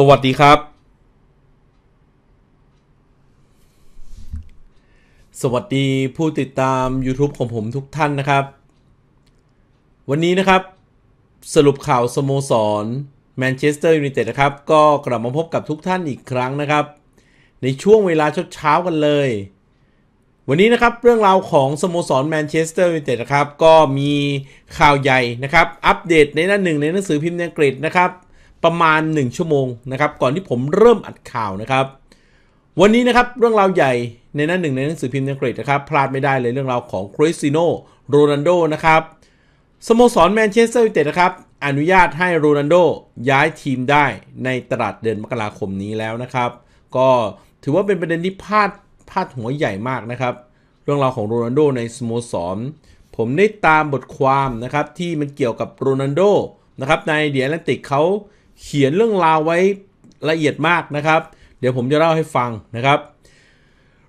สวัสดีครับ สวัสดีผู้ติดตาม YouTube ของผมทุกท่านนะครับ วันนี้นะครับสรุปข่าวสโมสรแมนเชสเตอร์ยูไนเต็ดนะครับ ก็กลับมาพบกับทุกท่านอีกครั้งนะครับ ในช่วงเวลาเช้าๆกันเลย วันนี้นะครับเรื่องราวของสโมสรแมนเชสเตอร์ยูไนเต็ดนะครับ ก็มีข่าวใหญ่นะครับ อัปเดตในหน้าหนึ่งในหนังสือพิมพ์ในอังกฤษนะครับประมาณ 1 ชั่วโมงนะครับก่อนที่ผมเริ่มอัดข่าวนะครับ วันนี้นะครับเรื่องราวใหญ่ในหน้าหนึ่งในหนังสือพิมพ์อังกฤษนะครับ พลาดไม่ได้เลยเรื่องราวของคริสติโนโรนันโดนะครับสโมสรแมนเชสเตอร์ยูไนเต็ดนะครับ อนุญาตให้โรนันโดย้ายทีมได้ในตลาดเดือนมกราคมนี้แล้วนะครับ ก็ถือว่าเป็นประเด็นที่พาดพาดหัวใหญ่มากนะครับ เรื่องราวของโรนันโดในสโมสรผมได้ตามบทความนะครับที่มันเกี่ยวกับโรนันโดนะครับในเดียร์แลนติกเขาเขียนเรื่องราวไว้ละเอียดมากนะครับ เดี๋ยวผมจะเล่าให้ฟังนะครับ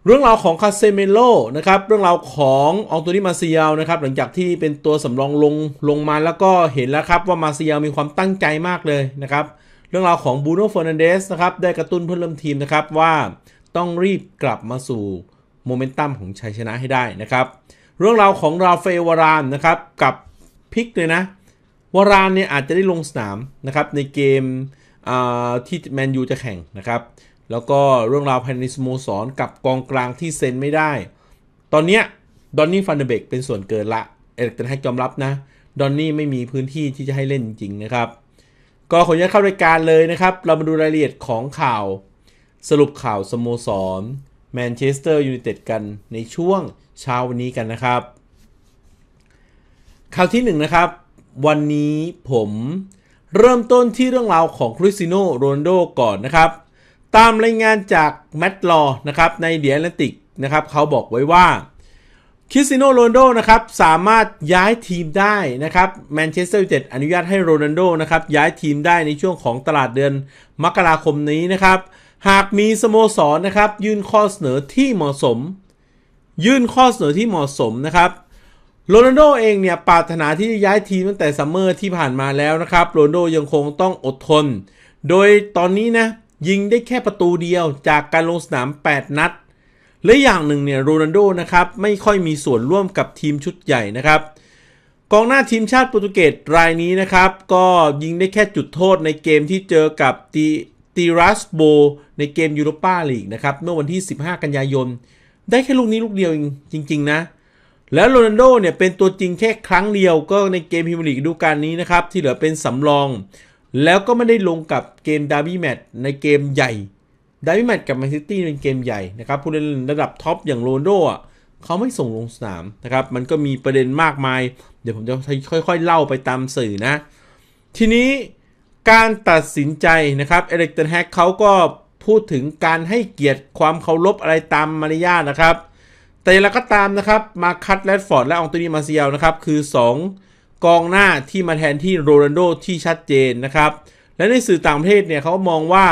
เรื่องราวของคาเซเมโลนะครับ เรื่องราวขององตูนีมาเซียลนะครับหลังจากที่เป็นตัวสำรองลงลงมาแล้วก็เห็นแล้วครับว่ามาเซียลมีความตั้งใจมากเลยนะครับ เรื่องราวของบูโน่เฟอร์นันเดสนะครับได้กระตุ้นเพื่อนร่วมทีมนะครับว่าต้องรีบกลับมาสู่โมเมนตัมของชัยชนะให้ได้นะครับ เรื่องราวของราเฟลวารานนะครับ กับพิก เลยนะวารานเนี่ยอาจจะได้ลงสนามนะครับ ในเกมที่แมนยูจะแข่งนะครับ แล้วก็เรื่องราวภายในสโมสรกับกองกลางที่เซ็นไม่ได้ ตอนเนี้ดอนนี่ฟันเดเบกเป็นส่วนเกินละ เอกเตนให้ยอมรับนะดอนนี่ไม่มีพื้นที่ที่จะให้เล่นจริงนะครับ ก็ขออนุญาตเข้ารายการเลยนะครับ เรามาดูรายละเอียดของข่าวสรุปข่าวสโมสรแมนเชสเตอร์ยูไนเต็ดกันในช่วงเช้าวันนี้กันนะครับ ข่าวที่1นนะครับวันนี้ผมเริ่มต้นที่เรื่องราวของคริสติโนโรนโดก่อนนะครับ ตามรายงานจากแมตต์ลอนะครับในเดียร์แลนติกนะครับ เขาบอกไว้ว่าคริสติโนโรนโดนะครับ สามารถย้ายทีมได้นะครับแมนเชสเตอร์ยูไนเต็ดอนุญาตให้โรนันโดนะครับ ย้ายทีมได้ในช่วงของตลาดเดือนมกราคมนี้นะครับ หากมีสโมสรนนะครับ ยื่นข้อเสนอที่เหมาะสม ยื่นข้อเสนอที่เหมาะสมนะครับโรนัลโดเอง เนี่ย ปรารถนาที่จะย้ายทีมตั้งแต่ซัมเมอร์ที่ผ่านมาแล้วนะครับโรนัลโดยังคงต้องอดทน โดยตอนนี้นะ ยิงได้แค่ประตูเดียวจากการลงสนาม 8 นัด และอย่างหนึ่งเนี่ยโรนัลโดนะครับ ไม่ค่อยมีส่วนร่วมกับทีมชุดใหญ่นะครับกองหน้าทีมชาติโปรตุเกสรายนี้นะครับ ก็ยิงได้แค่จุดโทษในเกมที่เจอกับตีตีรัสโบในเกมยูโรปาลีกนะครับเมื่อวันที่ 15 กันยายนได้แค่ลูกนี้ลูกเดียวจริงๆนะแล้วโรนัลโดเนี่ยเป็นตัวจริงแค่ครั้งเดียวก็ในเกมพิมลีกดูการนี้นะครับที่เหลือเป็นสำรอง แล้วก็ไม่ได้ลงกับเกมดาร์บี้แมตช์ในเกมใหญ่ดาร์บี้แมตช์กับแมนซิตี้เป็นเกมใหญ่นะครับผู้เล่นระดับท็อป อย่างโรนัโดอ่ะเขาไม่ส่งลงสนามนะครับมันก็มีประเด็นมากมาย เดี๋ยวผมจะค่อย ๆ เล่าไปตามสื่อนะ ทีนี้การตัดสินใจนะครับเอเล็กเตอร์แฮกเขาก็พูดถึงการให้เกียรติความเคารพอะไรตามมารยาทนะครับแต่อย่างไรก็ตามนะครับ มาคัตแรดฟอร์ดและองตุนีมาเซียลนะครับ คือ 2 กองหน้าที่มาแทนที่โรนัลโดที่ชัดเจนนะครับ และในสื่อต่างประเทศเนี่ยเขามองว่า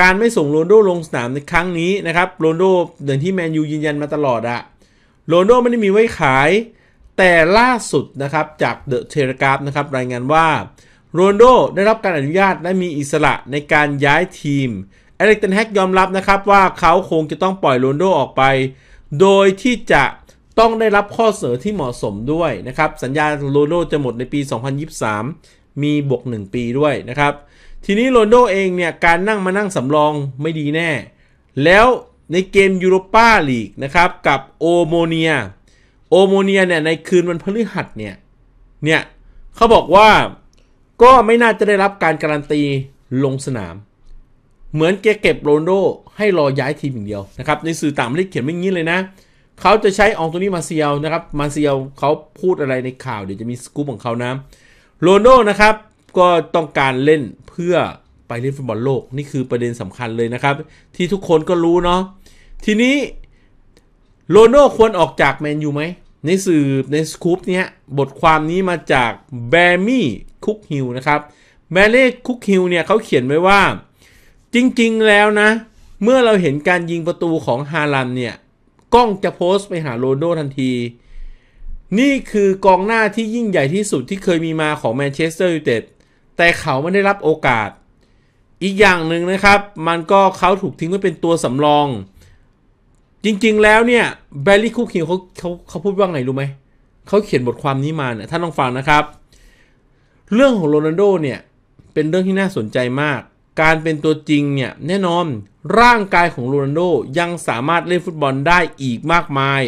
การไม่ส่งโรนัลโดลงสนามในครั้งนี้นะครับโรนัลโดเดินที่แมนยูยืนยันมาตลอดอะโรนัลโดไม่ได้มีไว้ขาย แต่ล่าสุดนะครับ จากเดอะเทเลกราฟนะครับ รายงานว่าโรนัลโดได้รับการอนุญาตและมีอิสระในการย้ายทีมเอริกตันแฮกยอมรับนะครับว่าเขาคงจะต้องปล่อยโรนัลโดออกไปโดยที่จะต้องได้รับข้อเสนอที่เหมาะสมด้วยนะครับ สัญญาโรนโดจะหมดในปี 2023 มีบวก 1 ปีด้วยนะครับ ทีนี้โรนโดเองเนี่ยการนั่งมานั่งสำรองไม่ดีแน่ แล้วในเกมยูโรป้าลีกนะครับ กับโอโมเนีย โอโมเนียเนี่ยในคืนวันพฤหัสเนี่ย เนี่ยเขาบอกว่าก็ไม่น่าจะได้รับการการันตีลงสนามเหมือนแกเก็บโรนโดให้รอย้ายทีมอย่างเดียวนะครับ ในสื่อต่างประเทศเขียนไม่งี้เลยนะ เขาจะใช้องตัวนี้มาเซียวนะครับมาเซียวเขาพูดอะไรในข่าวเดี๋ยวจะมีสกู๊ปของเขานะ โรนโดนะครับก็ต้องการเล่นเพื่อไปเล่นฟุตบอลโลกนี่คือประเด็นสำคัญเลยนะครับ ที่ทุกคนก็รู้เนาะทีนี้โรนโดควรออกจากแมนยูไหมในสื่อในสกู๊ปเนี้ยบทความนี้มาจากแบมี่คุกฮิลนะครับแบเล่คุกฮิลเนี่ยเขาเขียนไว้ว่าจริงๆแล้วนะ เมื่อเราเห็นการยิงประตูของฮาลันเนี่ยกล้องจะโพสต์ไปหาโรนโดทันที นี่คือกองหน้าที่ยิ่งใหญ่ที่สุดที่เคยมีมาของแมนเชสเตอร์ยูไนเต็ดแต่เขาไม่ได้รับโอกาส อีกอย่างหนึ่งนะครับมันก็เขาถูกทิ้งไว้เป็นตัวสำรอง จริงๆแล้วเนี่ย แบลลี่คุกคิวเขาเขาเขาพูดว่าไงรู้ไหมเขาเขียนบทความนี้มาเนี่ยท่านลองฟังนะครับ เรื่องของโรนัลโดเนี่ยเป็นเรื่องที่น่าสนใจมากการเป็นตัวจริงเนี่ย แน่นอนร่างกายของโรนัลโดยังสามารถเล่นฟุตบอลได้อีกมากมาย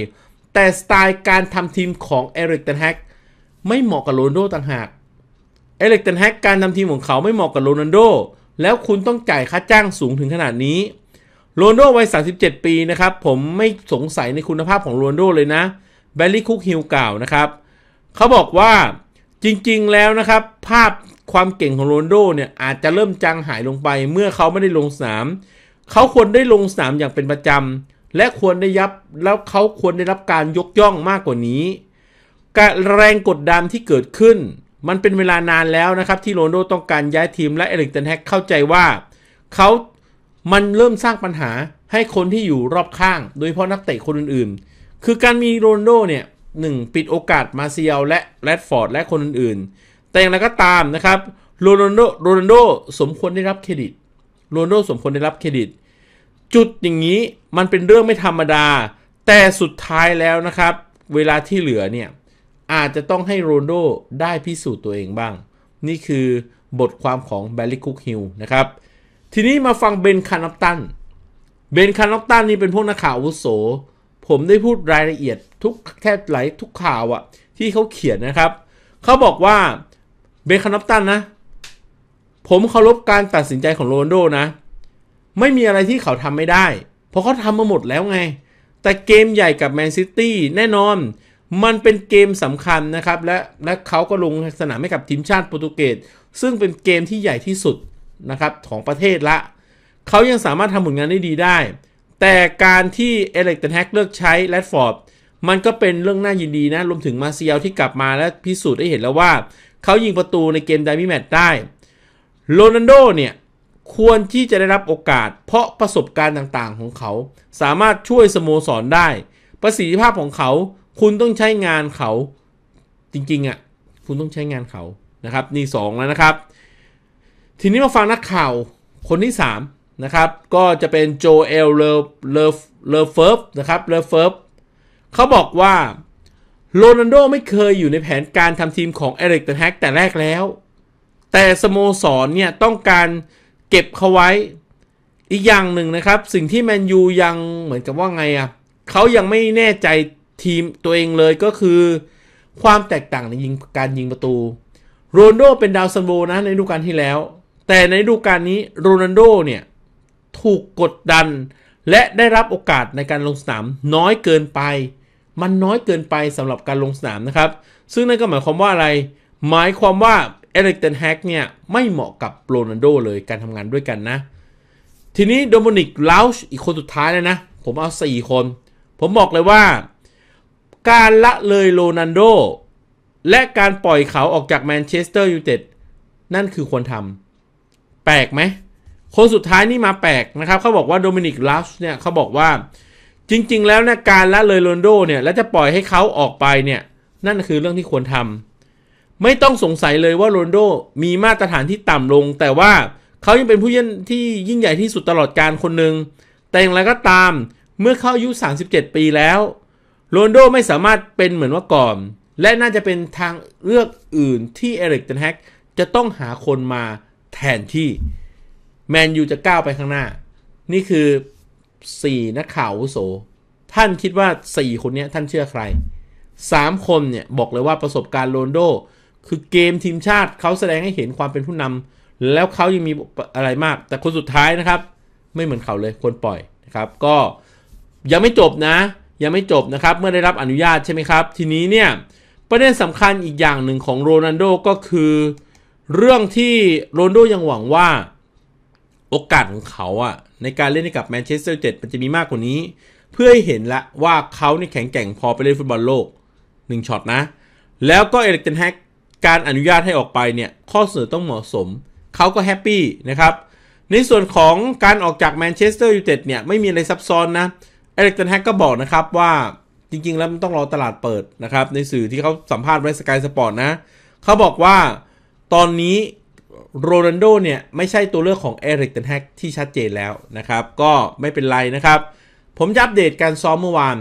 แต่สไตล์การทำทีมของเอริกเันแฮกไม่เหมาะกับโรนัลโดต่างหากเอริกเันแฮกการทำทีมของเขาไม่เหมาะกับโรนัลโดแล้วคุณต้องจ่ายค่าจ้างสูงถึงขนาดนี้ โรนัโดวัย 37 ปีนะครับ ผมไม่สงสัยในคุณภาพของโรนัโดเลยนะแบลลี่คุกฮิลกล่าวนะครับ เขาบอกว่าจริงๆแล้วนะครับภาพความเก่งของโรนโดเนี่ยอาจจะเริ่มจางหายลงไปเมื่อเขาไม่ได้ลงสนามเขาควรได้ลงสนามอย่างเป็นประจำและควรได้ยับแล้วเขาควรได้รับการยกย่องมากกว่านี้การแรงกดดันที่เกิดขึ้น มันเป็นเวลานานแล้วนะครับที่โรนโดต้องการย้ายทีม และเอริกตันแฮกเข้าใจว่าเขามันเริ่มสร้างปัญหาให้คนที่อยู่รอบข้าง โดยเฉพาะนักเตะคนอื่นๆคือการมีโรนโดเนี่ยหนึ่งปิดโอกาสมาเซียลและแรดฟอร์ดและคนอื่นๆแต่อย่างไรก็ตามนะครับโรนัลโดโรนัลโดสมควรได้รับเครดิต โรนัลโดสมควรได้รับเครดิต จุดอย่างนี้มันเป็นเรื่องไม่ธรรมดา แต่สุดท้ายแล้วนะครับ เวลาที่เหลือเนี่ย อาจจะต้องให้โรนัลโดได้พิสูจน์ตัวเองบ้าง นี่คือบทความของแบลลิคุกฮิลนะครับ ทีนี้มาฟังเบนคาร์นอปตันเบนคาร์นอปตันนี่เป็นพวกนักข่าวอุโส ผมได้พูดรายละเอียดทุกแทบไหลทุกข่าวอะที่เขาเขียนนะครับ เขาบอกว่าเบคอนอปตัน นะ ผมเคารพการตัดสินใจของโรนโดนะ ไม่มีอะไรที่เขาทำไม่ได้ เพราะเขาทำมาหมดแล้วไง แต่เกมใหญ่กับแมนซิตี้แน่นอน มันเป็นเกมสำคัญนะครับ และและเขาก็ลงสนามให้กับทีมชาติโปรตุเกส ซึ่งเป็นเกมที่ใหญ่ที่สุดนะครับ ของประเทศละ เขายังสามารถทำผลงานได้ดีได้ แต่การที่เอเล็กเตนแฮกเลือกใช้แรดฟอร์ด มันก็เป็นเรื่องน่ายินดีนะ รวมถึงมาเซียลที่กลับมาและพิสูจน์ได้เห็นแล้วว่าเขายิงประตูในเกมไดมิแมตได้โรนันโดเนี่ยควรที่จะได้รับโอกาส เพราะประสบการณ์ต่าง ๆของเขา สามารถช่วยสโมสรได้ ประสิทธิภาพของเขาคุณต้องใช้งานเขาจริงๆอะ่ะคุณต้องใช้งานเขานะครับนี่ 2 แล้วนะครับ ทีนี้มาฟังนักข่าวคนที่3นะครับก็จะเป็นโจเอลเลอเลอเเฟิร์ฟนะครับเลอร์เฟิร์ฟเขาบอกว่าโรนัลโดไม่เคยอยู่ในแผนการทำทีมของเอริกเตนแฮกแต่แรกแล้ว แต่สโมสรเนี่ยต้องการเก็บเขาไว้อีกอย่างหนึ่งนะครับ สิ่งที่แมนยูยังเหมือนกับว่าไงอะ่ะ เขายังไม่แน่ใจทีมตัวเองเลยก็คือ ความแตกต่างในยิงการยิงประตูโรนโดเป็นดาวซันโบนะในฤดูกาลที่แล้ว แต่ในฤดูกาลนี้โรนัลโดเนี่ย ถูกกดดันและได้รับโอกาสในการลงสนามน้อยเกินไปมันน้อยเกินไปสำหรับการลงสนามนะครับ ซึ่งนั่นก็หมายความว่าอะไร หมายความว่าเอริกเตนแฮกเนี่ย ไม่เหมาะกับโรนันโดเลยการทำงานด้วยกันนะ ทีนี้โดมินิกลาวช์อีกคนสุดท้ายเลยนะ ผมเอา 4 คน ผมบอกเลยว่า การละเลยโรนันโดและการปล่อยเขาออกจากแมนเชสเตอร์ยูไนเต็ดนั่นคือควรทำ แปลกไหม คนสุดท้ายนี่มาแปลกนะครับ เขาบอกว่าโดมินิกลาวช์เนี่ยเขาบอกว่าจริง ๆ แล้วนะการละเลยโรนโดเนี่ย และจะปล่อยให้เขาออกไปเนี่ย นั่นคือเรื่องที่ควรทำไม่ต้องสงสัยเลยว่าโรนโดมีมาตรฐานที่ต่ำลง แต่ว่าเขายังเป็นผู้เล่นที่ยิ่งใหญ่ที่สุดตลอดการคนหนึ่งแต่อย่างไรก็ตามเมื่อเขาอายุ 37 ปีแล้วโรนโดไม่สามารถเป็นเหมือนว่าก่อน และน่าจะเป็นทางเลือกอื่นที่เอริกเทนแฮกจะต้องหาคนมาแทนที่แมนยูจะก้าวไปข้างหน้า นี่คือสี่นักข่าวโส ท่านคิดว่าสี่คนนี้ท่านเชื่อใครสามคนเนี่ย บอกเลยว่าประสบการณ์โรนโด คือเกมทีมชาติเขาแสดงให้เห็นความเป็นผู้นำ แล้วเขายังมีอะไรมาก แต่คนสุดท้ายนะครับ ไม่เหมือนเขาเลยควรปล่อยนะครับ ก็ยังไม่จบนะ ยังไม่จบนะครับเมื่อได้รับอนุญาตใช่ไหมครับทีนี้เนี่ยประเด็นสำคัญอีกอย่างหนึ่งของโรนันโดก็คือเรื่องที่โรนโดยังหวังว่าโอกาสของเขาอะ่ะในการเล่นให้กับแมนเชสเตอร์ยูไนเต็ดมันจะมีมากกว่านี้ เพื่อให้เห็นละว่าเขาเนี่แข็งแกร่งพอไปเล่นฟุตบอลโลก 1ช็อตนะ แล้วก็เอลิกเทนแฮกการอนุญาตให้ออกไปเนี่ย ข้อเสนอต้องเหมาะสมเขาก็แฮปปี้นะครับ ในส่วนของการออกจากแมนเชสเตอร์ยูไนเต็ดเนี่ย ไม่มีอะไรซับซ้อนนะเอลิกเทนแฮกก็บอกนะครับว่า จริงๆ แล้วมันต้องรอตลาดเปิดนะครับ ในสื่อที่เขาสัมภาษณ์ไว้สกายสปอร์ตนะเขาบอกว่าตอนนี้โรนันโดเนี่ยไม่ใช่ตัวเลือกของเอริกเทนแฮกที่ชัดเจนแล้วนะครับ ก็ไม่เป็นไรนะครับ ผมจะอัปเดตการซ้อมเมื่อวาน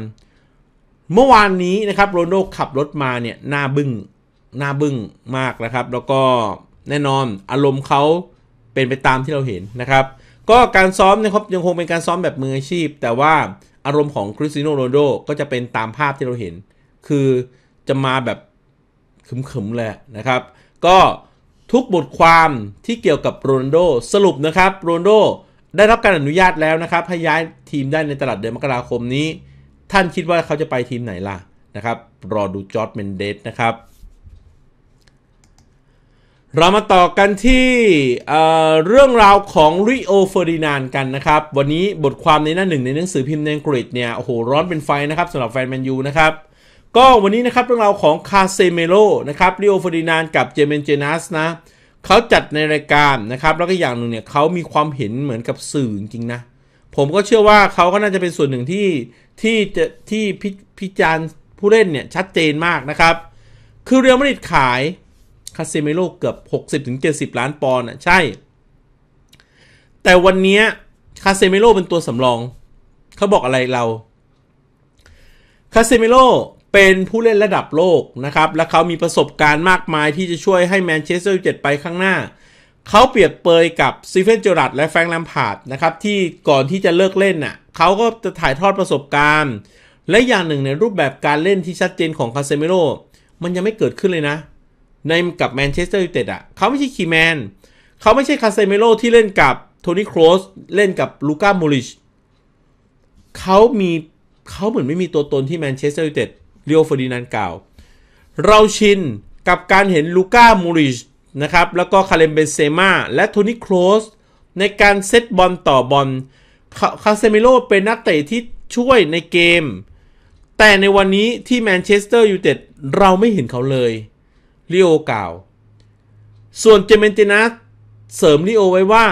เมื่อวานนี้นะครับ โรนัลโดขับรถมาเนี่ยหน้าบึง้งหน้าบึ้งมากนะครับ แล้วก็แน่นอนอารมณ์เขาเป็นไปตามที่เราเห็นนะครับ ก็การซ้อมนะครับยังคงเป็นการซ้อมแบบมืออาชีพ แต่ว่าอารมณ์ของคริสติโนโรนโดก็จะเป็นตามภาพที่เราเห็น คือจะมาแบบขึมๆเลยนะครับ ก็ทุกบทความที่เกี่ยวกับโรนโดสรุปนะครับโรนโดได้รับการอนุญาตแล้วนะครับให้ย้ายทีมได้ในตลาดเดือนมกราคมนี้ ท่านคิดว่าเขาจะไปทีมไหนล่ะนะครับ รอดูจอร์ดเมนเดสนะครับ เรามาต่อกันที่เเรื่องราวของริโอเฟอร์ดินานกันนะครับ วันนี้บทความในหน้าหนึ่งในหนังสือพิมพ์ในอังกฤษเนี่ยโอ้โหร้อนเป็นไฟนะครับสำหรับแฟนแมนยูนะครับก็วันนี้นะครับเรื่องราวของคาเซเมโลนะครับเรียวฟอรินานกับเจเมนเจนัสนะเขาจัดในรายการนะครับ แล้วก็อย่างหนึ่งเนี่ยเขามีความเห็นเหมือนกับสื่อจริงนะ ผมก็เชื่อว่าเขาก็น่าจะเป็นส่วนหนึ่งที่ ที่จะที่พิจารณ์ผู้เล่นเนี่ย ชัดเจนมากนะครับ คือเรียวมาดริดขายคาเซเมโลเกือบ 60-70 ล้านปอนด์อ่ะใช่แต่วันนี้คาเซเมโลเป็นตัวสำรองเขาบอกอะไรเราคาเซเมโลเป็นผู้เล่นระดับโลกนะครับ และเขามีประสบการณ์มากมายที่จะช่วยให้แมนเชสเตอร์ยูไนเต็ดไปข้างหน้า เขาเปรียบเปยกับซีเฟนเจอรัตและแฟรงก์ลัมพาร์ดนะครับ ที่ก่อนที่จะเลิกเล่นน่ะเขาก็จะถ่ายทอดประสบการณ์ และอย่างหนึ่งในรูปแบบการเล่นที่ชัดเจนของคาเซมิโร่ มันยังไม่เกิดขึ้นเลยนะ ในกับแมนเชสเตอร์ยูไนเต็ดอ่ะเขาไม่ใช่คีแมนเขาไม่ใช่คาเซมิโร่ที่เล่นกับโทนี่โครสเล่นกับลูก้าโมริชเขามีเขาเหมือนไม่มีตัวตนที่แมนเชสเตอร์ยูไนเต็ดเรียวฟอร์ดินานกล่าว เราชินกับการเห็นลูก้ามูริชนะครับ แล้วก็คาเลมเบนเซม่าและโทนี่โครสในการเซตบอลต่อบอล คาเซมิโลเป็นนักเตะที่ช่วยในเกม แต่ในวันนี้ที่แมนเชสเตอร์ยูไนเต็ดเราไม่เห็นเขาเลยลิโอกล่าว ส่วนเจเมนตินัสเสริมลิโอไว้ว่า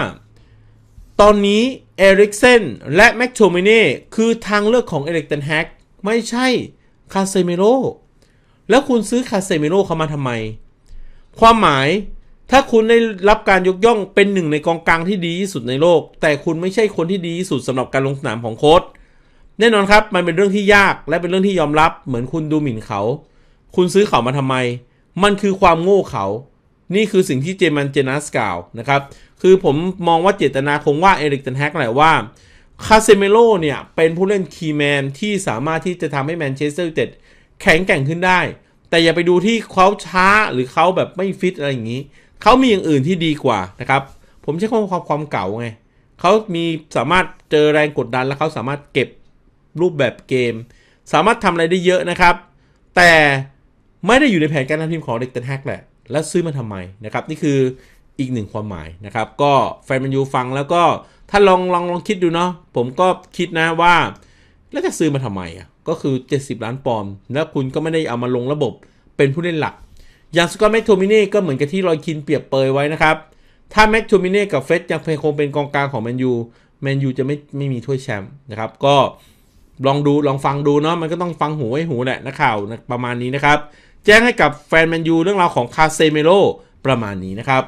ตอนนี้เอริกเซนและแม็กโทมิเน่คือทางเลือกของเอริกตันแฮกไม่ใช่คาเซเมโรแล้วคุณซื้อคาเซเมโรเขามาทำไม ความหมาย ถ้าคุณได้รับการยกย่อง เป็นหนึ่งในกองกลาง ที่ดีที่สุดในโลก แต่คุณไม่ใช่คนที่ดีที่สุดสำหรับการลงสนามของโค้ช แน่นอนครับ มันเป็นเรื่องที่ยากและเป็นเรื่องที่ยอมรับ เหมือนคุณดูหมิ่นเขา คุณซื้อเขามาทำไม มันคือความโง่เขา นี่คือสิ่งที่เจมันเจนัสกล่าวนะครับ คือผมมองว่าเจตนาคงว่าเอริกตันแฮกแหละว่าคาเซเมโลเนี่ย เป็นผู้เล่นคีแมนที่สามารถที่จะทำให้แมนเชสเตอร์ยูไนเต็ดแข็งแกร่งขึ้นได้ แต่อย่าไปดูที่เขาช้า หรือเขาแบบไม่ฟิตอะไรอย่างนี้เขามีอย่างอื่นที่ดีกว่านะครับ ผมใช้คำความความเก่าไงเขามีสามารถเจอแรงกดดันแล้วเขาสามารถเก็บรูปแบบเกม สามารถทำอะไรได้เยอะนะครับ แต่ไม่ได้อยู่ในแผนการทำทีมของเด็กเตนแฮกแหละแล้วซื้อมาทำไมนะครับ นี่คืออีกหนึ่งความหมายนะครับ ก็แฟนมันยูฟังแล้วก็ถ้าลองลองลองคิดดูเนาะผมก็คิดนะว่า แล้วจะซื้อมาทำไมอ่ะก็คือ 70 ล้านปอนด์แล้วคุณก็ไม่ได้เอามาลงระบบเป็นผู้เล่นหลัก อย่างสกอตแม็กโทมินีก็เหมือนกับที่รอยคินเปรียบเปยไว้นะครับ ถ้าแม็กโทมินีกับเฟสยังคงเป็นกองกลางของแมนยูแมนยูจะไม่ไม่มีถ้วยแชมป์นะครับ ก็ลองดูลองฟังดูเนาะมันก็ต้องฟังหูไว้หูแหละนะข่าวประมาณนี้นะครับ แจ้งให้กับแฟนแมนยูเรื่องราวของคาเซเมโรประมาณนี้นะครับ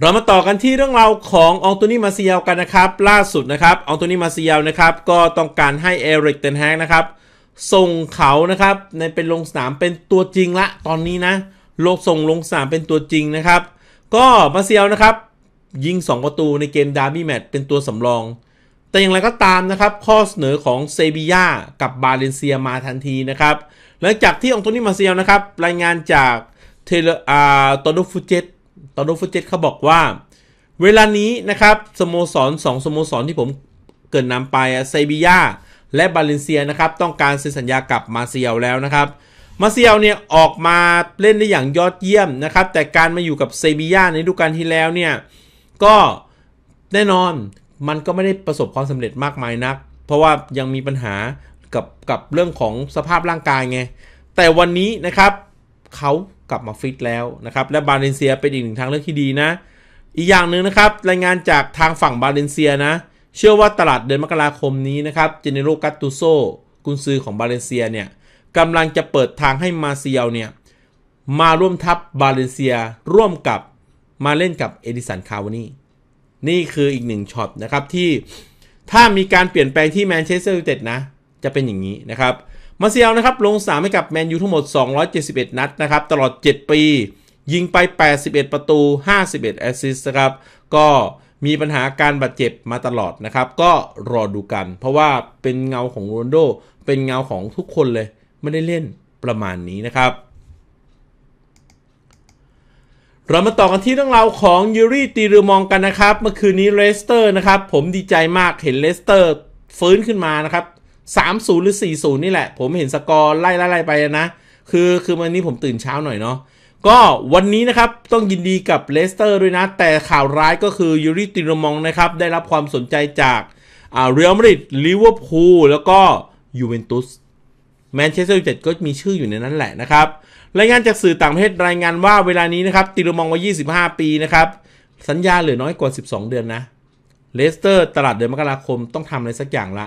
เรามาต่อกันที่เรื่องราวขององตุนี่มาเซียลกันนะครับล่าสุดนะครับองตุนี่มาเซียลนะครับก็ต้องการให้เอริกเตนแฮกนะครับ ส่งเขานะครับในเป็นลงสนามเป็นตัวจริงละ ตอนนี้นะโลกส่งลงสนามเป็นตัวจริงนะครับก็มาเซียลนะครับยิง2ประตูในเกมดาร์บี้แมตช์เป็นตัวสำรอง แต่อย่างไรก็ตามนะครับข้อเสนอของเซบียากับบาเลนเซียมาทันทีนะครับหลังจากที่องตุนี่มาเซียลนะครับรายงานจากเทเลอาตโนฟูเจตตอนโนฟูเจตเขาบอกว่า เวลานี้นะครับสโมสรงสโมสรที่ผมเกิดนำไปไซบียาและบาเลนเซียนะครับต้องการเซ็นสัญญากับมาเซียลแล้วนะครับ มาเซียลเนี่ยออกมาเล่นได้อย่างยอดเยี่ยมนะครับ แต่การมาอยู่กับเซบียาในฤดูกาลที่แล้วเนี่ยก็แน่นอนมันก็ไม่ได้ประสบความสำเร็จมากมายนัก เพราะว่ายังมีปัญหากับกับเรื่องของสภาพร่างกายไงแต่วันนี้นะครับเขากลับมาฟิตแล้วนะครับ และบาเลนเซียเป็นอีกหนึ่งทางเลือกที่ดีนะ อีกอย่างหนึ่งนะครับ รายงานจากทางฝั่งบาเลนเซียนะ เชื่อว่าตลาดเดือนมกราคมนี้นะครับเจเนโรกัตตูโซกุนซือของบาเลนเซียเนี่ยกำลังจะเปิดทางให้มาเซียลเนี่ย มาร่วมทัพบาเลนเซียร่วมกับมาเล่นกับเอดิสันคาวานี่นี่คืออีกหนึ่งช็อตนะครับที่ถ้ามีการเปลี่ยนแปลงที่แมนเชสเตอร์ยูไนเต็ดนะ จะเป็นอย่างนี้นะครับมาเซียลนะครับลงสนามให้กับแมนยูทั้งหมด 271 นัดนะครับ ตลอด 7 ปี ยิงไป 81 ประตู 51แอสซิสต์นะครับ ก็มีปัญหาการบาดเจ็บมาตลอดนะครับ ก็รอดูกัน เพราะว่าเป็นเงาของโรนโดเป็นเงาของทุกคนเลย ไม่ได้เล่นประมาณนี้นะครับ เรามาต่อกันที่เรื่องราวของยูรี่ตีรือมองกันนะครับ เมื่อคืนนี้เลสเตอร์นะครับผมดีใจมากเห็นเลสเตอร์ฟื้นขึ้นมานะครับ30หรือ40นี่แหละ ผมเห็นสกอร์ไล่ไล่ไปนะคือคือวันนี้ผมตื่นเช้าหน่อยเนาะก็วันนี้นะครับต้องยินดีกับเลสเตอร์ด้วยนะ แต่ข่าวร้ายก็คือยูริติโรมองนะครับ ได้รับความสนใจจากเรอัลมาดริดลิเวอร์พูลแล้วก็ยูเวนตุสแมนเชสเตอร์ยูไนเต็ดก็มีชื่ออยู่ในนั้นแหละนะครับรายงานจากสื่อต่างประเทศรายงานว่าเวลานี้นะครับติโรมองวัย25 ปีนะครับสัญญาเหลือน้อยกว่า 12เดือนนะเลสเตอร์ตลาดเดือนมกราคมต้องทำอะไรสักอย่างละ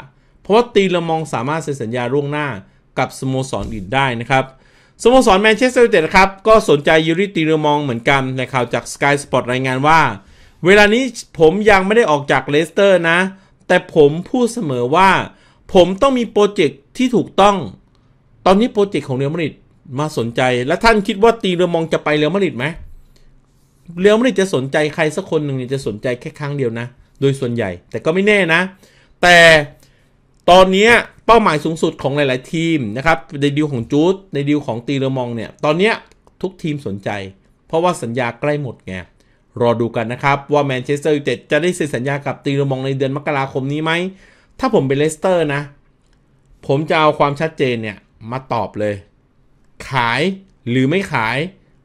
ราะว่าตีละมองสามารถเซ็นสัญญาล่วงหน้ากับ สโมสรอื่นได้นะครับ สโมสรแมนเชสเตอร์ยูไนเต็ดครับ ก็สนใจยูริตีเรมองเหมือนกันในข่าว จาก Sky Sport รายงานว่า เวลานี้ผมยังไม่ได้ออกจากเลสเตอร์นะ แต่ผมพูดเสมอว่าผมต้องมีโปรเจกต์ที่ถูกต้อง ตอนนี้โปรเจกต์ของเรอัมาริดมาสนใจ และท่านคิดว่าตีเรมองจะไปเรอัมาริดไหม เรอัมาริดจะสนใจใครสักคนหนึ่งจะสนใจแค่ครั้งเดียวนะ โดยส่วนใหญ่แต่ก็ไม่แน่นะ แต่ตอนนี้เป้าหมายสูงสุดของหลายๆทีมนะครับ ในดีลของจูดในดีลของตีเลมองเนี่ย ตอนนี้ทุกทีมสนใจ เพราะว่าสัญญาใกล้หมดไง รอดูกันนะครับว่าแมนเชสเตอร์ยูไนเต็ด จะได้เซ็นสัญญากับตีเลมองในเดือนมกราคมนี้ไหม ถ้าผมเป็นเลสเตอร์นะ ผมจะเอาความชัดเจนเนี่ย มาตอบเลย ขายหรือไม่ขาย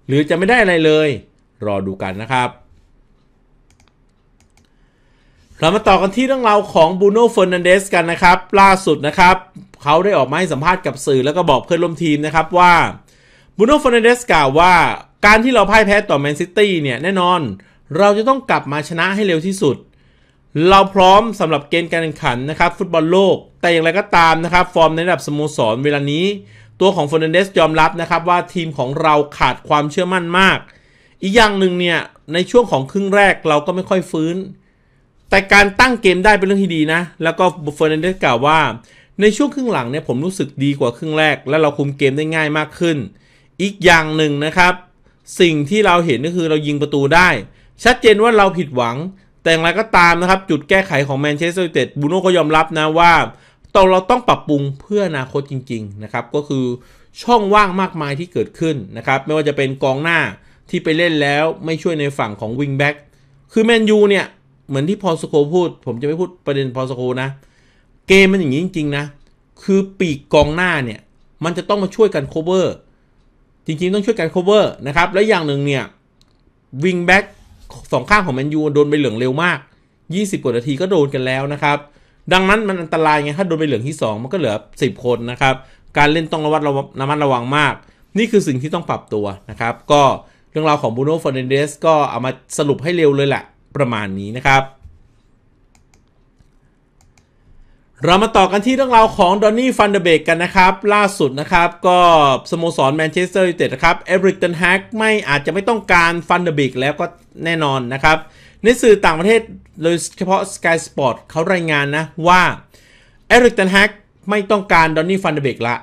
หรือจะไม่ได้อะไรเลย รอดูกันนะครับรามาต่อกันที่เรื่องราวของบูโน่เฟอร์นันเดสกันนะครับ ล่าสุดนะครับ เขาได้ออกมาให้สัมภาษณ์กับสื่อแล้วก็บอกเพื่อนร่วมทีมนะครับว่าบูโน่เฟอร์นันเดสกล่าวว่า การที่เราพ่ายแพ้ต่อแมนซิตี้เนี่ย แน่นอน เราจะต้องกลับมาชนะให้เร็วที่สุด เราพร้อมสำหรับเกมการแข่งขันนะครับ ฟุตบอลโลกแต่อย่างไรก็ตามนะครับ ฟอร์มในระดับสโมสรเวลานี้ตัวของเฟอร์นันเดสยอมรับนะครับว่าทีมของเราขาดความเชื่อมั่นมาก อีกอย่างหนึ่งเนี่ยในช่วงของครึ่งแรกเราก็ไม่ค่อยฟื้นแต่การตั้งเกมได้เป็นเรื่องที่ดีนะ แล้วก็บุฟเฟอร์นันเดสกล่าวว่า ในช่วงครึ่งหลังเนี่ยผมรู้สึกดีกว่าครึ่งแรก และเราคุมเกมได้ง่ายมากขึ้น อีกอย่างหนึ่งนะครับ สิ่งที่เราเห็นก็คือเรายิงประตูได้ ชัดเจนว่าเราผิดหวัง แต่อย่างไรก็ตามนะครับ จุดแก้ไขของแมนเชสเตอร์ยูไนเต็ดบูโน่ก็ยอมรับนะว่าตอนเราต้องปรับปรุงเพื่ออนาคตจริงๆนะครับก็คือช่องว่างมากมายที่เกิดขึ้นนะครับไม่ว่าจะเป็นกองหน้าที่ไปเล่นแล้วไม่ช่วยในฝั่งของวิงแบ็กคือแมนยูเนี่ยเหมือนที่พอสโคพูด ผมจะไม่พูดประเด็นพอสโคนะ เกมมันอย่างนี้จริง ๆ นะ คือปีกกองหน้าเนี่ย มันจะต้องมาช่วยกันโคเวอร์จริงๆ ต้องช่วยกันโคเวอร์นะครับ และอย่างหนึ่งเนี่ยวิงแบ็กสองข้างของแมนยูโดนไปเหลืองเร็วมาก 20 กว่านาทีก็โดนกันแล้วนะครับ ดังนั้นมันอันตรายไง ถ้าโดนไปเหลืองที่ 2 มันก็เหลือ10คนนะครับการเล่นต้องระวัดระมัดระวังมาก นี่คือสิ่งที่ต้องปรับตัวนะครับก็เรื่องราวของบูโน่ฟอนเดนเดสก็เอามาสรุปให้เร็วเลยแหละประมาณนี้นะครับ เรามาต่อกันที่เรื่องราวของดอนนี่ฟันเดเบกกันนะครับ ล่าสุดนะครับก็สโมสรแมนเชสเตอร์ยูไนเต็ดนะครับเอริกตันแฮกไม่อาจจะไม่ต้องการฟันเดเบกแล้วก็แน่นอนนะครับ ในสื่อต่างประเทศโดยเฉพาะ Sky Sport เขารายงานนะว่าเอริกตันแฮกไม่ต้องการดอนนี่ฟันเดเบกละ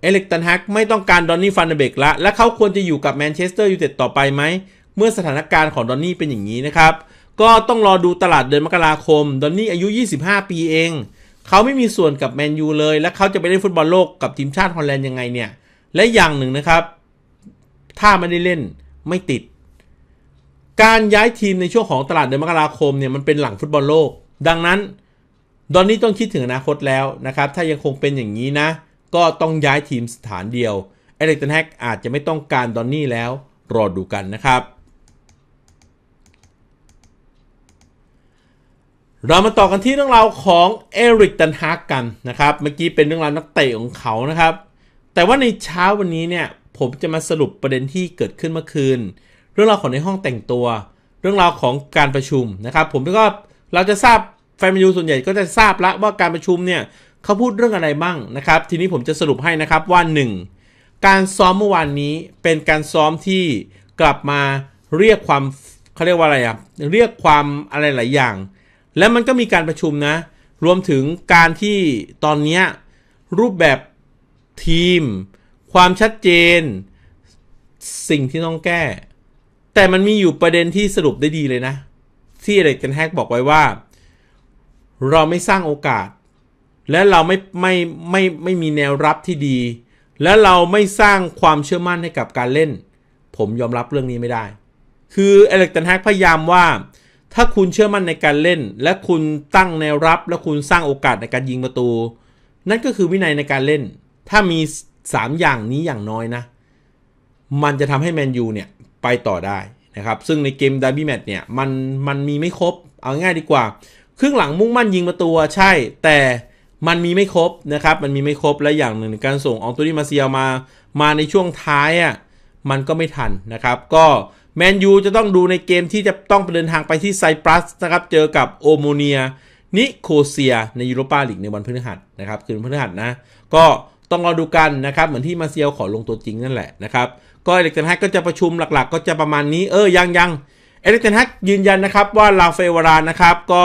เอริกตันแฮกไม่ต้องการดอนนี่ฟันเดเบกละและเขาควรจะอยู่กับแมนเชสเตอร์ยูไนเต็ดต่อไปไหมเมื่อสถานการณ์ของดอนนี่เป็นอย่างนี้นะครับ ก็ต้องรอดูตลาดเดือนมกราคมดอนนี่อายุ 25 ปีเอง เขาไม่มีส่วนกับแมนยูเลย และเขาจะไปเล่นฟุตบอลโลกกับทีมชาติฮอลแลนด์ยังไงเนี่ย และอย่างหนึ่งนะครับ ถ้าไม่ได้เล่นไม่ติด การย้ายทีมในช่วงของตลาดเดือนมกราคมเนี่ยมันเป็นหลังฟุตบอลโลก ดังนั้นดอนนี่ต้องคิดถึงอนาคตแล้วนะครับ ถ้ายังคงเป็นอย่างนี้นะ ก็ต้องย้ายทีมสถานเดียว เอเล็กตันแฮกอาจจะไม่ต้องการดอนนี่แล้ว รอดูกันนะครับเรามาต่อกันที่เรื่องราวของเอริกตันฮากกันนะครับ เมื่อกี้เป็นเรื่องราวนักเตะของเขานะครับ แต่ว่าในเช้าวันนี้เนี่ยผมจะมาสรุปประเด็นที่เกิดขึ้นเมื่อคืน เรื่องราวของในห้องแต่งตัว เรื่องราวของการประชุมนะครับ ผมก็เราจะทราบแฟนมิวส่วนใหญ่ก็จะทราบละว่าการประชุมเนี่ยเขาพูดเรื่องอะไรบ้างนะครับ ทีนี้ผมจะสรุปให้นะครับว่า 1. การซ้อมเมื่อวานนี้เป็นการซ้อมที่กลับมาเรียกความเขาเรียกว่าอะไรอะเรียกความอะไรหลายอย่างและมันก็มีการประชุมนะ รวมถึงการที่ตอนนี้รูปแบบทีม ความชัดเจน สิ่งที่ต้องแก้ แต่มันมีอยู่ประเด็นที่สรุปได้ดีเลยนะ ที่เด็กกันแฮกบอกไว้ว่า เราไม่สร้างโอกาส และเราไม่ไม่ไมไม่ไม่มีแนวรับที่ดี และเราไม่สร้างความเชื่อมั่นให้กับการเล่น ผมยอมรับเรื่องนี้ไม่ได้ คือเอเล็กตันแฮกพยายามว่าถ้าคุณเชื่อมั่นในการเล่น และคุณตั้งแนวรับและคุณสร้างโอกาสในการยิงประตู นั่นก็คือวินัยในการเล่น ถ้ามี 3 อย่างนี้อย่างน้อยนะ มันจะทำให้แมนยูเนี่ย ไปต่อได้นะครับ ซึ่งในเกมดาร์บี้แมตช์เนี่ยมันมันมีไม่ครบ เอาง่ายดีกว่าครึ่งหลังมุ่งมั่นยิงประตู ใช่แต่มันมีไม่ครบนะครับ มันมีไม่ครบและอย่างหนึ่งการส่งอองตุรนีมาเซียมา มาในช่วงท้ายอ่ะมันก็ไม่ทันนะครับ ก็แมนยูจะต้องดูในเกมที่จะต้องเดินทางไปที่ไซปรัสนะครับ เจอกับโอโมเนียนิโคเซีย ในยูโรปาลีกในวันพฤหัสนะครับ คืนพฤหัสนะ ก็ต้องรอดูกันนะครับ เหมือนที่มาเซียขอลงตัวจริงนั่นแหละนะครับ ก็เอเล็กเตนฮักก็จะประชุมหลักๆ ก็จะประมาณนี้ เออยังยังเอเล็กเตนฮักยืนยันนะครับว่าลาเฟวารานะครับก็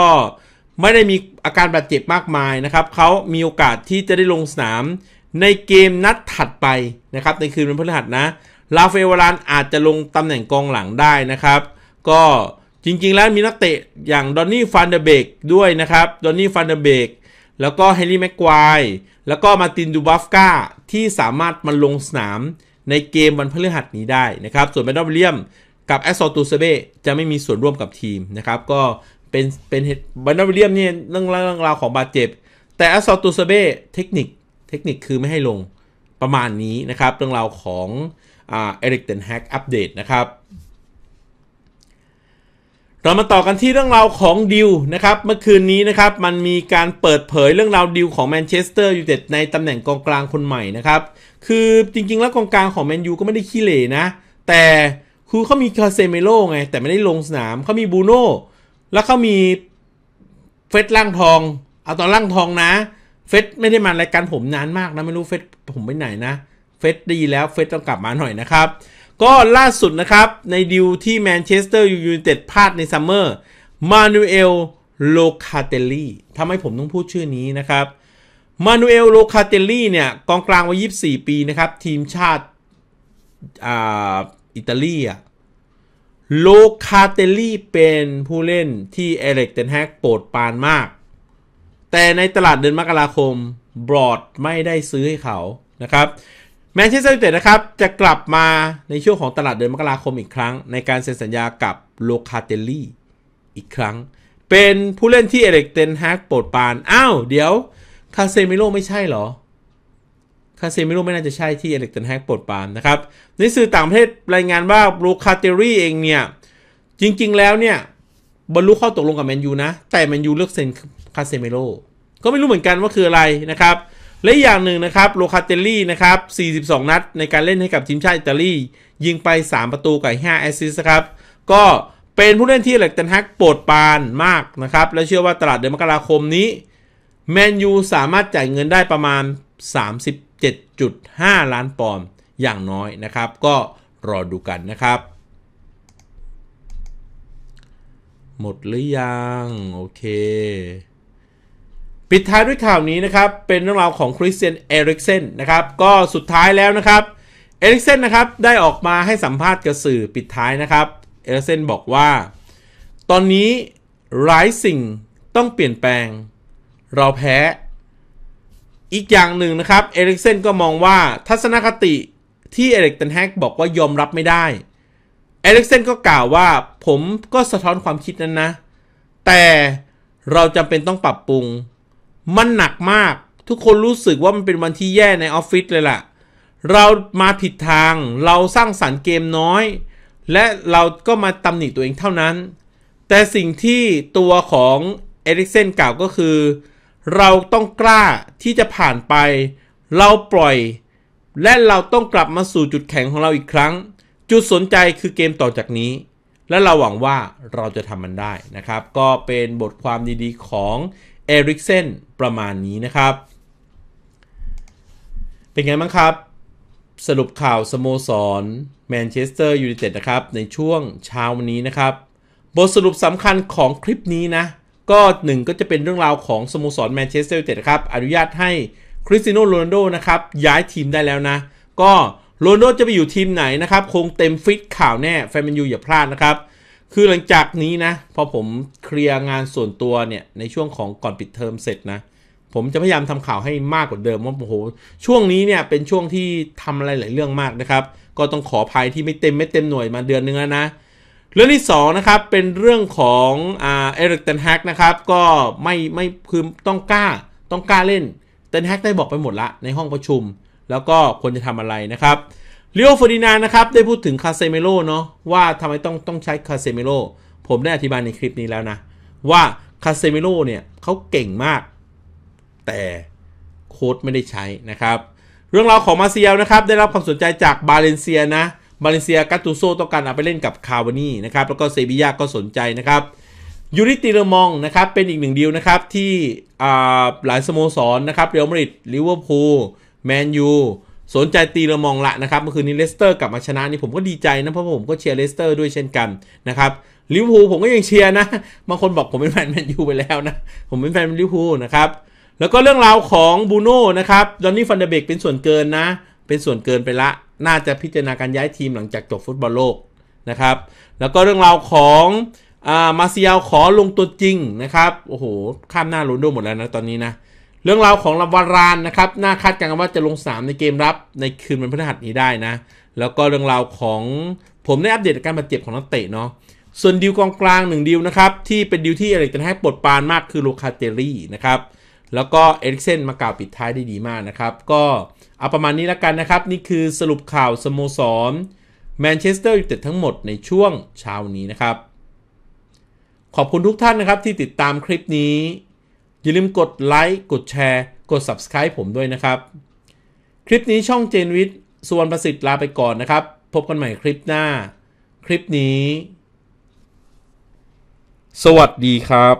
ไม่ได้มีอาการบาดเจ็บมากมายนะครับเขามีโอกาสที่จะได้ลงสนามในเกมนัดถัดไปนะครับ ในคืนวันพฤหัสนะลาเฟวารานอาจจะลงตำแหน่งกองหลังได้นะครับ ก็จริงๆ แล้วมีนักเตะอย่าง ดอนนี่ฟันเดเบกด้วยนะครับ ดอนนี่ฟันเดเบกแล้วก็เฮนรี่แม็กควายแล้วก็มาตินดูบัฟก้าที่สามารถมาลงสนามในเกมวันพฤหัสนี้ได้นะครับ ส่วนแมนดอบเลียมกับแอสซตูเซเบจะไม่มีส่วนร่วมกับทีมนะครับ ก็เป็นเป็นแมนดอมเลียมเนี่ยเรื่องเรื่องราวของบาดเจ็บ แต่แอสซอตูเซเบเทคนิคเทคนิคคือไม่ให้ลงประมาณนี้นะครับ เรื่องราวของเอริกเดนแฮกอัปเดตนะครับ เรามาต่อกันที่เรื่องราวของดิวนะครับ เมื่อคืนนี้นะครับมันมีการเปิดเผยเรื่องราวดิวของแมนเชสเตอร์ยูไนเต็ดในตำแหน่งกองกลางคนใหม่นะครับ คือจริงๆแล้วกองกลางของแมนยูก็ไม่ได้ขี้เหร่นะ แต่ คือเขามีคาเซเมโลไง แต่ไม่ได้ลงสนามเขามีบูโน่แล้วเขามีเฟสล่างทอง เอาตอนล่างทองนะเฟสไม่ได้มารายการผมนานมากนะไม่รู้เฟสผมไปไหนนะเฟสดีแล้วเฟสต้องกลับมาหน่อยนะครับ ก็ล่าสุดนะครับ ในดิวที่แมนเชสเตอร์ยูไนเต็ดพลาดในซัมเมอร์มานูเอลโลคาเตลลี่ทำให้ผมต้องพูดชื่อนี้นะครับมานูเอลโลคาเตลลี่เนี่ยกองกลางวัย24 ปีนะครับ ทีมชาติอ่า อิตาลีอะโลคาเตลลี่เป็นผู้เล่นที่เอเล็กเตนแฮกโปรดปานมาก แต่ในตลาดเดือนมกราคม บรอดไม่ได้ซื้อให้เขานะครับแมนเชสเตอร์ยูไนเต็ดนะครับ จะกลับมาในช่วงของตลาดเดือนมกราคมอีกครั้ง ในการเซ็นสัญญากับโลคาเตลี่อีกครั้ง เป็นผู้เล่นที่เอเล็กเตนแฮกโปรดปานอ้าวเดี๋ยวคาเซมิโลไม่ใช่เหรอคาเซมิโลไม่น่าจะใช่ที่เอเล็กเตนแฮกโปรดปานนะครับ ในสื่อต่างประเทศรายงานว่าโลคาเตลลี่เองเนี่ย จริงๆแล้วเนี่ย บรรลุข้อตกลงกับแมนยูนะแต่แมนยูเลือกเซ็นคาเซมิโลก็ไม่รู้เหมือนกันว่าคืออะไรนะครับและอย่างหนึ่งนะครับโลคาเตลลี่นะครับ 42 นัดในการเล่นให้กับทีมชาติอิตาลียิงไป 3 ประตูกับ5แอสซิสต์ครับ ก็เป็นผู้เล่นที่เล็กตันฮักโปรดปานมากนะครับ และเชื่อว่าตลาดเดือนมกราคมนี้แมนยูสามารถจ่ายเงินได้ประมาณ 37.5 ล้านปอนด์อย่างน้อยนะครับ ก็รอดูกันนะครับ หมดหรือยังโอเคปิดท้ายด้วยข่าวนี้นะครับ เป็นเรื่องราวของคริสเตียนเอริกเซนนะครับ ก็สุดท้ายแล้วนะครับ เอริกเซนนะครับได้ออกมาให้สัมภาษณ์กับสื่อปิดท้ายนะครับ เอริกเซนบอกว่า ตอนนี้หลายสิ่งต้องเปลี่ยนแปลง เราแพ้ อีกอย่างหนึ่งนะครับ เอริกเซนก็มองว่าทัศนคติที่เอริกตันแฮกบอกว่ายอมรับไม่ได้ เอริกเซนก็กล่าวว่าผมก็สะท้อนความคิดนั้นนะ แต่เราจำเป็นต้องปรับปรุงมันหนักมากทุกคนรู้สึกว่ามันเป็นวันที่แย่ในออฟฟิศเลยล่ะเรามาผิดทาง เราสร้างสารรค์เกมน้อย และเราก็มาตำหนิตัวเองเท่านั้น แต่สิ่งที่ตัวของเอริกเซนกล่าวก็คือเราต้องกล้าที่จะผ่านไป เราปล่อย และเราต้องกลับมาสู่จุดแข็งของเราอีกครั้ง จุดสนใจคือเกมต่อจากนี้ และเราหวังว่าเราจะทำมันได้นะครับก็เป็นบทความดีๆของเอริกเซนประมาณนี้นะครับ เป็นไงบ้างครับ สรุปข่าวสโมสรแมนเชสเตอร์ยูไนเต็ดนะครับ ในช่วงเช้าวันนี้นะครับ บทสรุปสำคัญของคลิปนี้นะ ก็หนึ่งก็จะเป็นเรื่องราวของสโมสรแมนเชสเตอร์ยูไนเต็ดครับอนุญาตให้คริสติโนโรนัลโดนะครับ ย้ายทีมได้แล้วนะ ก็โรนัลโดจะไปอยู่ทีมไหนนะครับ คงเต็มฟิตข่าวแน่แฟนแมนยูอย่าพลาดนะครับคือหลังจากนี้นะพอผมเคลียร์งานส่วนตัวเนี่ยในช่วงของก่อนปิดเทอมเสร็จนะผมจะพยายามทำข่าวให้มากกว่าเดิมว่าโอ้โห ช่วงนี้เนี่ยเป็นช่วงที่ทำอะไรหลายเรื่องมากนะครับก็ต้องขอภัยที่ไม่เต็มไม่เต็มหน่วยมาเดือนนึงแล้วนะ เรื่องที่2นะครับเป็นเรื่องของอ่าเอริกเตนแฮกนะครับก็ไม่ไม่คือต้องกล้า ต้องกล้าเล่นเตนแฮกได้บอกไปหมดละในห้องประชุมแล้วก็ควรจะทำอะไรนะครับเลโอฟอร์ดินา นะครับ ได้พูดถึงคาเซเมโลเนาะ ว่าทำไมต้องต้องใช้คาเซเมโลผมได้อธิบายในคลิปนี้แล้วนะ ว่าคาเซเมโลเนี่ยเขาเก่งมาก แต่โค้ดไม่ได้ใช้นะครับ เรื่องราวของมาเซียลนะครับ ได้รับความสนใจจากบาเลนเซียนะ บาเลนเซีย กัตตูโซต้องการเอาไปเล่นกับคาวานี่นะครับ แล้วก็เซบียาก็สนใจนะครับ ยูริติเลมองนะครับ เป็นอีกหนึ่งดีลนะครับที่หลายสโมสรนะครับ เรอัลมาดริดลิเวอร์พูลแมนยูสนใจตีละมองละนะครับเมื่อคืนนี้เลสเตอร์กลับมาชนะนี่ผมก็ดีใจนะเพราะผมก็เชียร์เลสเตอร์ด้วยเช่นกันนะครับลิเวอร์พูลผมก็ยังเชียร์นะบางคนบอกผมเป็นแฟนแมนยูไปแล้วนะ ผมเป็นแฟนลิเวอร์พูลนะครับ แล้วก็เรื่องราวของบูโน่นะครับดอนนี่ฟันเดเบกเป็นส่วนเกินนะ เป็นส่วนเกินไปละน่าจะพิจารณาการย้ายทีมหลังจากจบฟุตบอลโลกนะครับแล้วก็เรื่องราวของอามาเซียลขอลงตัวจริงนะครับโอ้โหข้ามหน้าลุนโดหมดแล้วนะตอนนี้นะเรื่องราวของลาวารานนะครับน่าคาดกันว่าจะลงสามในเกมรับในคืนวันพฤหัสนี้ได้นะ แล้วก็เรื่องราวของผมได้อัปเดตการบาดเจ็บของนักเตะเนาะส่วนดิวกองกลางหนึ่งดิวนะครับที่เป็นดิวที่อะไรจะให้ปลดปานมาก คือโลคาเตรี่นะครับ แล้วก็เอริกเซนมากล่าวปิดท้ายได้ดีมากนะครับ ก็เอาประมาณนี้แล้วกันนะครับ นี่คือสรุปข่าวสโมสรแมนเชสเตอร์ยูไนเต็ดทั้งหมดในช่วงเช้านี้นะครับขอบคุณทุกท่านนะครับที่ติดตามคลิปนี้อย่าลืมกดไลค์ กดแชร์ กด Subscribe ผมด้วยนะครับ คลิปนี้ช่องเจนวิทย์สุวรรณประสิทธิ์ลาไปก่อนนะครับ พบกันใหม่คลิปหน้า คลิปนี้ สวัสดีครับ